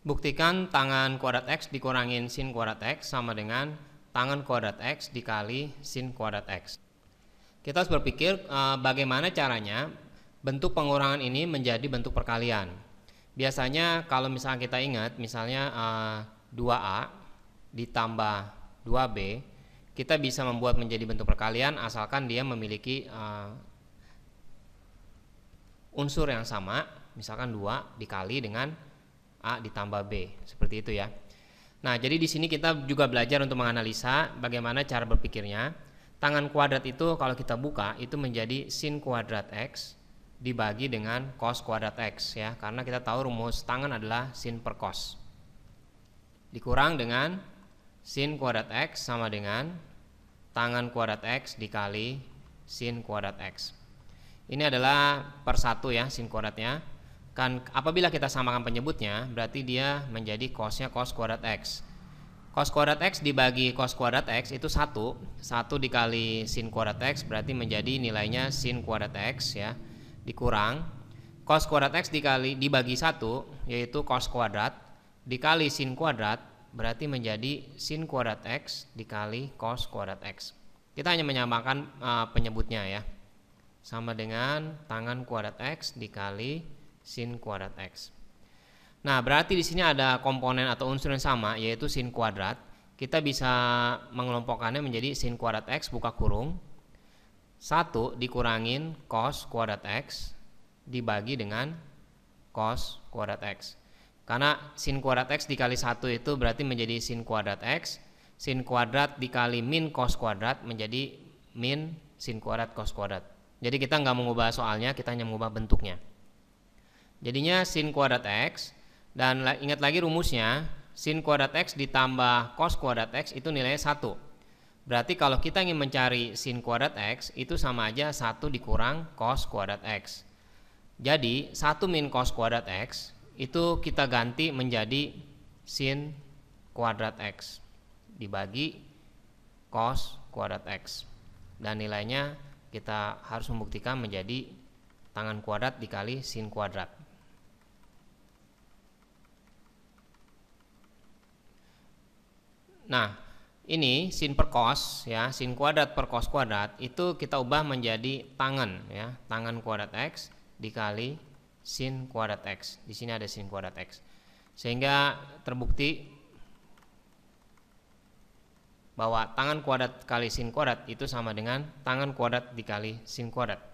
Buktikan tangan kuadrat X dikurangin sin kuadrat X sama dengan tangan kuadrat X dikali sin kuadrat X. Kita harus berpikir e, bagaimana caranya bentuk pengurangan ini menjadi bentuk perkalian. Biasanya kalau misalnya kita ingat, misalnya e, eh, 2A ditambah 2B, kita bisa membuat menjadi bentuk perkalian asalkan dia memiliki e, unsur yang sama, misalkan 2 dikali dengan A ditambah B. Seperti itu ya. Nah, jadi di sini kita juga belajar untuk menganalisa bagaimana cara berpikirnya. Tangan kuadrat itu kalau kita buka itu menjadi sin kuadrat x dibagi dengan cos kuadrat x ya, karena kita tahu rumus tangan adalah sin per cos. Dikurang dengan sin kuadrat x sama dengan tangan kuadrat x dikali sin kuadrat x. Ini adalah per satu ya sin kuadratnya. Kan apabila kita samakan penyebutnya, berarti dia menjadi cosnya cos kuadrat x. Cos kuadrat x dibagi cos kuadrat x itu satu, satu dikali sin kuadrat x berarti menjadi nilainya sin kuadrat x ya dikurang cos kuadrat x dikali dibagi satu yaitu cos kuadrat dikali sin kuadrat berarti menjadi sin kuadrat x dikali cos kuadrat x. Kita hanya menyamakan uh, penyebutnya ya. Sama dengan tangan kuadrat x dikali sin kuadrat x. Nah, berarti di sini ada komponen atau unsur yang sama yaitu sin kuadrat. Kita bisa mengelompokkannya menjadi sin kuadrat x buka kurung 1 dikurangin cos kuadrat x dibagi dengan cos kuadrat x. Karena sin kuadrat x dikali 1 itu berarti menjadi sin kuadrat x. Sin kuadrat dikali min cos kuadrat menjadi min sin kuadrat cos kuadrat. Jadi kita nggak mengubah soalnya, kita hanya mengubah bentuknya. Jadinya sin kuadrat x dan ingat lagi rumusnya sin kuadrat x ditambah cos kuadrat x itu nilainya satu. Berarti kalau kita ingin mencari sin kuadrat x itu sama aja satu dikurang cos kuadrat x. Jadi satu min cos kuadrat x itu kita ganti menjadi sin kuadrat x dibagi cos kuadrat x dan nilainya kita harus membuktikan menjadi tangan kuadrat dikali sin kuadrat Nah, ini sin per cos ya, sin kuadrat per cos kuadrat itu kita ubah menjadi tangan ya, tangan kuadrat x dikali sin kuadrat x. Di sini ada sin kuadrat x. Sehingga terbukti bahwa tangan kuadrat kali sin kuadrat itu sama dengan tangan kuadrat dikali sin kuadrat.